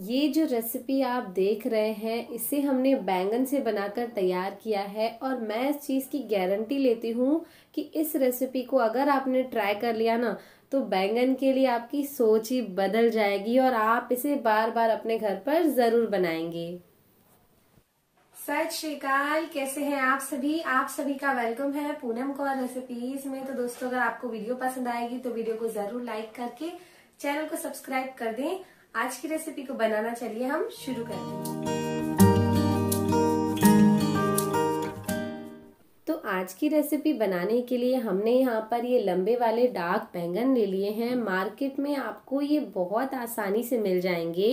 ये जो रेसिपी आप देख रहे हैं इसे हमने बैंगन से बनाकर तैयार किया है और मैं इस चीज़ की गारंटी लेती हूँ कि इस रेसिपी को अगर आपने ट्राई कर लिया ना तो बैंगन के लिए आपकी सोच ही बदल जाएगी और आप इसे बार बार अपने घर पर ज़रूर बनाएंगे सत श्रीकाल कैसे हैं आप सभी आप सभी का वेलकम है पूनम कौर रेसिपीज में तो दोस्तों अगर आपको वीडियो पसंद आएगी तो वीडियो को जरूर लाइक करके चैनल को सब्सक्राइब कर दें आज की रेसिपी को बनाना चलिए हम शुरू करते हैं तो आज की रेसिपी बनाने के लिए हमने यहाँ पर ये लंबे वाले डार्क बैंगन ले लिए हैं मार्केट में आपको ये बहुत आसानी से मिल जाएंगे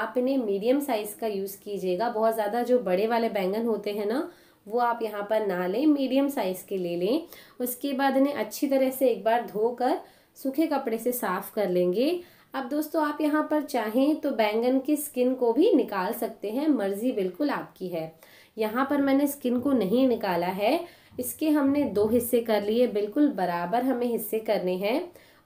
आप इन्हें मीडियम साइज़ का यूज़ कीजिएगा बहुत ज़्यादा जो बड़े वाले बैंगन होते हैं ना वो आप यहाँ पर ना लें मीडियम साइज़ के ले लें उसके बाद इन्हें अच्छी तरह से एक बार धोकर सूखे कपड़े से साफ़ कर लेंगे अब दोस्तों आप यहाँ पर चाहें तो बैंगन की स्किन को भी निकाल सकते हैं मर्ज़ी बिल्कुल आपकी है यहाँ पर मैंने स्किन को नहीं निकाला है इसके हमने दो हिस्से कर लिए बिल्कुल बराबर हमें हिस्से करने हैं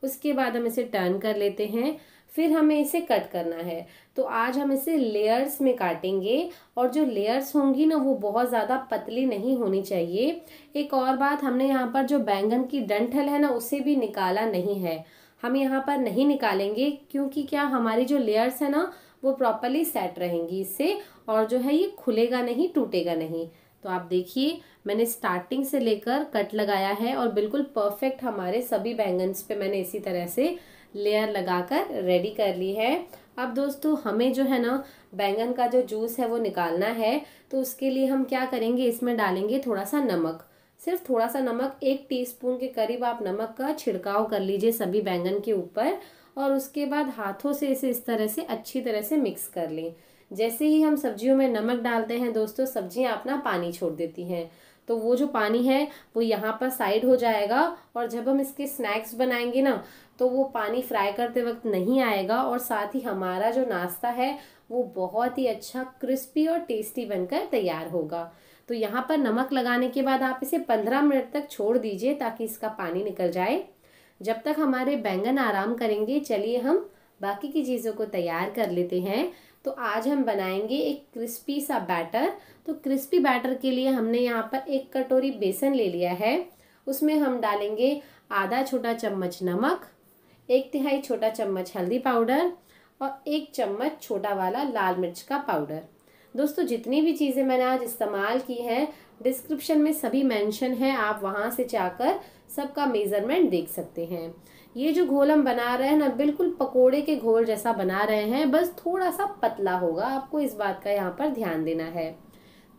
उसके बाद हम इसे टर्न कर लेते हैं फिर हमें इसे कट करना है तो आज हम इसे लेयर्स में काटेंगे और जो लेयर्स होंगी ना वो बहुत ज़्यादा पतली नहीं होनी चाहिए एक और बात हमने यहाँ पर जो बैंगन की डंठल है ना उसे भी निकाला नहीं है हम यहाँ पर नहीं निकालेंगे क्योंकि क्या हमारी जो लेयर्स है ना वो प्रॉपरली सेट रहेंगी इससे और जो है ये खुलेगा नहीं टूटेगा नहीं तो आप देखिए मैंने स्टार्टिंग से लेकर कट लगाया है और बिल्कुल परफेक्ट हमारे सभी बैंगन्स पे मैंने इसी तरह से लेयर लगाकर रेडी कर ली है अब दोस्तों हमें जो है ना बैंगन का जो जूस है वो निकालना है तो उसके लिए हम क्या करेंगे इसमें डालेंगे थोड़ा सा नमक सिर्फ थोड़ा सा नमक एक टीस्पून के करीब आप नमक का छिड़काव कर लीजिए सभी बैंगन के ऊपर और उसके बाद हाथों से इसे इस तरह से अच्छी तरह से मिक्स कर लें जैसे ही हम सब्जियों में नमक डालते हैं दोस्तों सब्जियां अपना पानी छोड़ देती हैं तो वो जो पानी है वो यहाँ पर साइड हो जाएगा और जब हम इसके स्नैक्स बनाएंगे ना तो वो पानी फ्राई करते वक्त नहीं आएगा और साथ ही हमारा जो नाश्ता है वो बहुत ही अच्छा क्रिस्पी और टेस्टी बनकर तैयार होगा तो यहाँ पर नमक लगाने के बाद आप इसे पंद्रह मिनट तक छोड़ दीजिए ताकि इसका पानी निकल जाए जब तक हमारे बैंगन आराम करेंगे चलिए हम बाकी की चीज़ों को तैयार कर लेते हैं तो आज हम बनाएंगे एक क्रिस्पी सा बैटर तो क्रिस्पी बैटर के लिए हमने यहाँ पर एक कटोरी बेसन ले लिया है उसमें हम डालेंगे आधा छोटा चम्मच नमक एक तिहाई छोटा चम्मच हल्दी पाउडर और एक चम्मच छोटा वाला लाल मिर्च का पाउडर दोस्तों जितनी भी चीज़ें मैंने आज इस्तेमाल की हैं डिस्क्रिप्शन में सभी मेंशन है आप वहाँ से जाकर सबका मेज़रमेंट देख सकते हैं ये जो घोल हम बना रहे हैं ना बिल्कुल पकोड़े के घोल जैसा बना रहे हैं बस थोड़ा सा पतला होगा आपको इस बात का यहाँ पर ध्यान देना है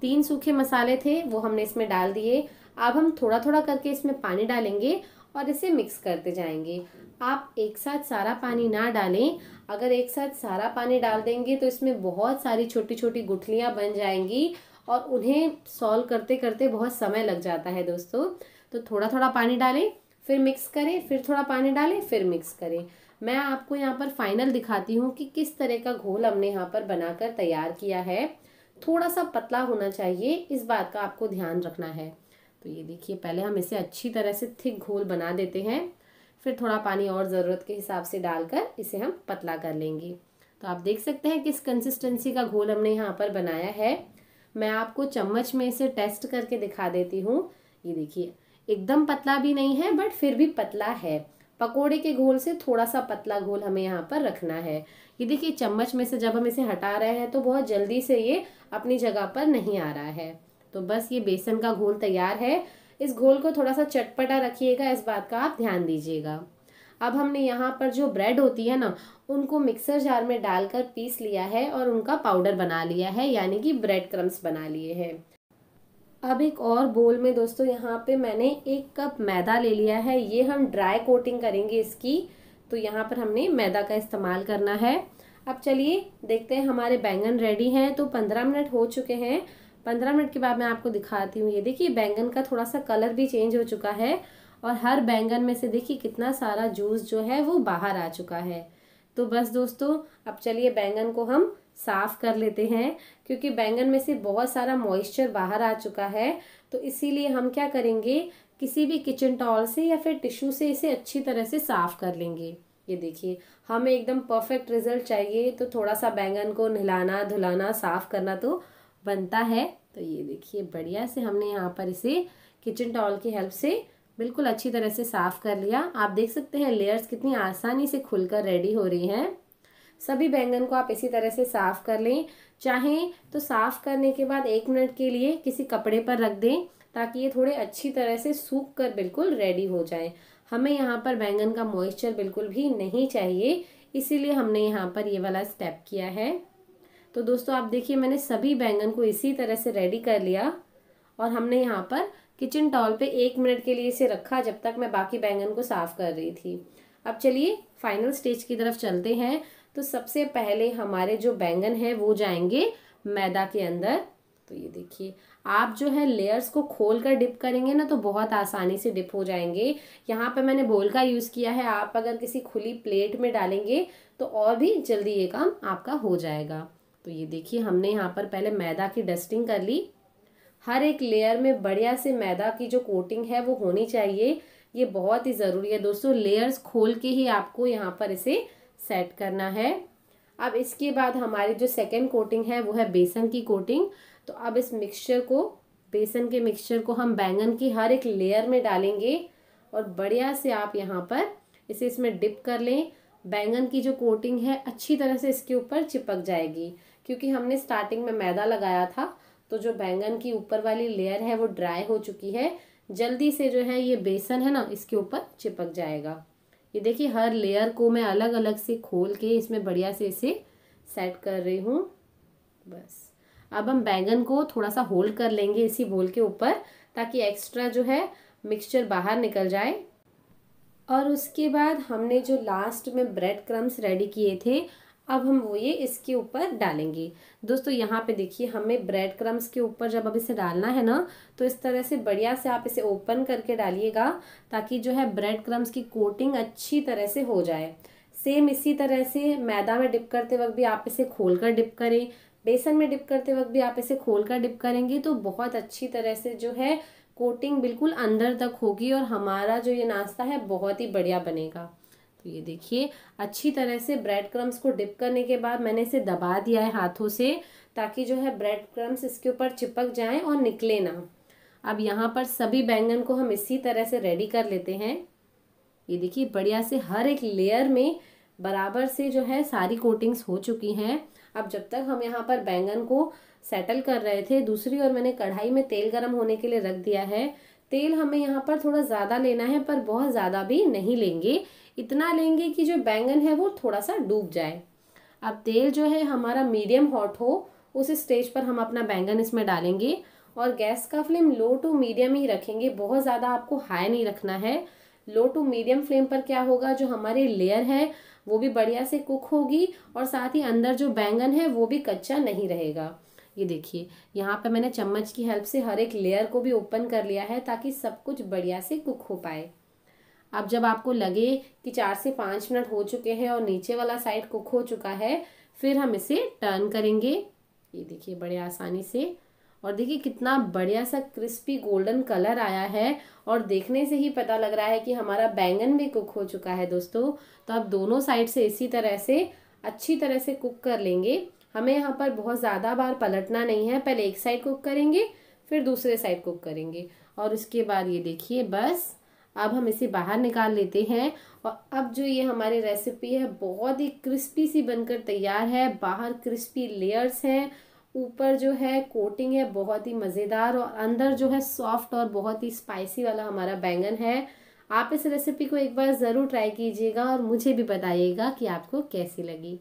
तीन सूखे मसाले थे वो हमने इसमें डाल दिए अब हम थोड़ा थोड़ा करके इसमें पानी डालेंगे और इसे मिक्स करते जाएंगे आप एक साथ सारा पानी ना डालें अगर एक साथ सारा पानी डाल देंगे तो इसमें बहुत सारी छोटी छोटी गुठलियाँ बन जाएंगी और उन्हें सॉल्व करते करते बहुत समय लग जाता है दोस्तों तो थोड़ा थोड़ा पानी डालें फिर मिक्स करें फिर थोड़ा पानी डालें फिर मिक्स करें मैं आपको यहाँ पर फाइनल दिखाती हूँ कि किस तरह का घोल हमने यहाँ पर बनाकर तैयार किया है थोड़ा सा पतला होना चाहिए इस बात का आपको ध्यान रखना है तो ये देखिए पहले हम इसे अच्छी तरह से थिक घोल बना देते हैं फिर थोड़ा पानी और ज़रूरत के हिसाब से डालकर इसे हम पतला कर लेंगे तो आप देख सकते हैं किस कंसिस्टेंसी का घोल हमने यहाँ पर बनाया है मैं आपको चम्मच में इसे टेस्ट करके दिखा देती हूँ ये देखिए एकदम पतला भी नहीं है बट फिर भी पतला है पकोड़े के घोल से थोड़ा सा पतला घोल हमें यहाँ पर रखना है ये देखिए चम्मच में से जब हम इसे हटा रहे हैं तो बहुत जल्दी से ये अपनी जगह पर नहीं आ रहा है तो बस ये बेसन का घोल तैयार है इस घोल को थोड़ा सा चटपटा रखिएगा इस बात का आप ध्यान दीजिएगा अब हमने यहाँ पर जो ब्रेड होती है ना उनको मिक्सर जार में डालकर पीस लिया है और उनका पाउडर बना लिया है यानी कि ब्रेड क्रम्स बना लिए हैं अब एक और बोल में दोस्तों यहाँ पे मैंने एक कप मैदा ले लिया है ये हम ड्राई कोटिंग करेंगे इसकी तो यहाँ पर हमने मैदा का इस्तेमाल करना है अब चलिए देखते हैं हमारे बैंगन रेडी हैं तो पंद्रह मिनट हो चुके हैं पंद्रह मिनट के बाद मैं आपको दिखाती हूँ ये देखिए बैंगन का थोड़ा सा कलर भी चेंज हो चुका है और हर बैंगन में से देखिए कितना सारा जूस जो है वो बाहर आ चुका है तो बस दोस्तों अब चलिए बैंगन को हम साफ़ कर लेते हैं क्योंकि बैंगन में से बहुत सारा मॉइस्चर बाहर आ चुका है तो इसीलिए हम क्या करेंगे किसी भी किचन टॉल से या फिर टिश्यू से इसे अच्छी तरह से साफ़ कर लेंगे ये देखिए हमें एकदम परफेक्ट रिजल्ट चाहिए तो थोड़ा सा बैंगन को नहलाना धुलाना साफ़ करना तो बनता है तो ये देखिए बढ़िया से हमने यहाँ पर इसे किचन टॉल की हेल्प से बिल्कुल अच्छी तरह से साफ़ कर लिया आप देख सकते हैं लेयर्स कितनी आसानी से खुलकर रेडी हो रही हैं सभी बैंगन को आप इसी तरह से साफ़ कर लें चाहें तो साफ़ करने के बाद एक मिनट के लिए किसी कपड़े पर रख दें ताकि ये थोड़े अच्छी तरह से सूख कर बिल्कुल रेडी हो जाए हमें यहाँ पर बैंगन का मॉइस्चर बिल्कुल भी नहीं चाहिए इसीलिए हमने यहाँ पर ये वाला स्टेप किया है तो दोस्तों आप देखिए मैंने सभी बैंगन को इसी तरह से रेडी कर लिया और हमने यहाँ पर किचन टॉल पे एक मिनट के लिए इसे रखा जब तक मैं बाकी बैंगन को साफ़ कर रही थी अब चलिए फाइनल स्टेज की तरफ चलते हैं तो सबसे पहले हमारे जो बैंगन है वो जाएंगे मैदा के अंदर तो ये देखिए आप जो है लेयर्स को खोल कर डिप करेंगे ना तो बहुत आसानी से डिप हो जाएंगे यहाँ पे मैंने बोल का यूज़ किया है आप अगर किसी खुली प्लेट में डालेंगे तो और भी जल्दी ये काम आपका हो जाएगा तो ये देखिए हमने यहाँ पर पहले मैदा की डस्टिंग कर ली हर एक लेयर में बढ़िया से मैदा की जो कोटिंग है वो होनी चाहिए ये बहुत ही ज़रूरी है दोस्तों लेयर्स खोल के ही आपको यहाँ पर इसे सेट करना है अब इसके बाद हमारी जो सेकेंड कोटिंग है वो है बेसन की कोटिंग तो अब इस मिक्सचर को बेसन के मिक्सचर को हम बैंगन की हर एक लेयर में डालेंगे और बढ़िया से आप यहाँ पर इसे इसमें डिप कर लें बैंगन की जो कोटिंग है अच्छी तरह से इसके ऊपर चिपक जाएगी क्योंकि हमने स्टार्टिंग में मैदा लगाया था तो जो बैंगन की ऊपर वाली लेयर है वो ड्राई हो चुकी है जल्दी से जो है ये बेसन है ना इसके ऊपर चिपक जाएगा ये देखिए हर लेयर को मैं अलग अलग से खोल के इसमें बढ़िया से इसे सेट कर रही हूँ बस अब हम बैंगन को थोड़ा सा होल्ड कर लेंगे इसी बोल के ऊपर ताकि एक्स्ट्रा जो है मिक्सचर बाहर निकल जाए और उसके बाद हमने जो लास्ट में ब्रेड क्रम्स रेडी किए थे अब हम वो ये इसके ऊपर डालेंगे दोस्तों यहाँ पे देखिए हमें ब्रेड क्रम्स के ऊपर जब अब इसे डालना है ना तो इस तरह से बढ़िया से आप इसे ओपन करके डालिएगा ताकि जो है ब्रेड क्रम्स की कोटिंग अच्छी तरह से हो जाए सेम इसी तरह से मैदा में डिप करते वक्त भी आप इसे खोल कर डिप करें बेसन में डिप करते वक्त भी आप इसे खोल कर डिप करेंगे तो बहुत अच्छी तरह से जो है कोटिंग बिल्कुल अंदर तक होगी और हमारा जो ये नाश्ता है बहुत ही बढ़िया बनेगा तो ये देखिए अच्छी तरह से ब्रेड क्रम्स को डिप करने के बाद मैंने इसे दबा दिया है हाथों से ताकि जो है ब्रेड क्रम्स इसके ऊपर चिपक जाएं और निकले ना अब यहाँ पर सभी बैंगन को हम इसी तरह से रेडी कर लेते हैं ये देखिए बढ़िया से हर एक लेयर में बराबर से जो है सारी कोटिंग्स हो चुकी हैं अब जब तक हम यहाँ पर बैंगन को सेटल कर रहे थे दूसरी ओर मैंने कढ़ाई में तेल गर्म होने के लिए रख दिया है तेल हमें यहाँ पर थोड़ा ज़्यादा लेना है पर बहुत ज़्यादा भी नहीं लेंगे इतना लेंगे कि जो बैंगन है वो थोड़ा सा डूब जाए अब तेल जो है हमारा मीडियम हॉट हो उस स्टेज पर हम अपना बैंगन इसमें डालेंगे और गैस का फ्लेम लो टू मीडियम ही रखेंगे बहुत ज़्यादा आपको हाई नहीं रखना है लो टू मीडियम फ्लेम पर क्या होगा जो हमारे लेयर है वो भी बढ़िया से कुक होगी और साथ ही अंदर जो बैंगन है वो भी कच्चा नहीं रहेगा ये देखिए यहाँ पे मैंने चम्मच की हेल्प से हर एक लेयर को भी ओपन कर लिया है ताकि सब कुछ बढ़िया से कुक हो पाए अब जब आपको लगे कि चार से पाँच मिनट हो चुके हैं और नीचे वाला साइड कुक हो चुका है फिर हम इसे टर्न करेंगे ये देखिए बड़े आसानी से और देखिए कितना बढ़िया सा क्रिस्पी गोल्डन कलर आया है और देखने से ही पता लग रहा है कि हमारा बैंगन भी कुक हो चुका है दोस्तों तो आप दोनों साइड से इसी तरह से अच्छी तरह से कुक कर लेंगे हमें यहाँ पर बहुत ज़्यादा बार पलटना नहीं है पहले एक साइड कुक करेंगे फिर दूसरे साइड कुक करेंगे और उसके बाद ये देखिए बस अब हम इसे बाहर निकाल लेते हैं और अब जो ये हमारी रेसिपी है बहुत ही क्रिस्पी सी बनकर तैयार है बाहर क्रिस्पी लेयर्स हैं ऊपर जो है कोटिंग है बहुत ही मज़ेदार और अंदर जो है सॉफ्ट और बहुत ही स्पाइसी वाला हमारा बैंगन है आप इस रेसिपी को एक बार ज़रूर ट्राई कीजिएगा और मुझे भी बताइएगा कि आपको कैसी लगी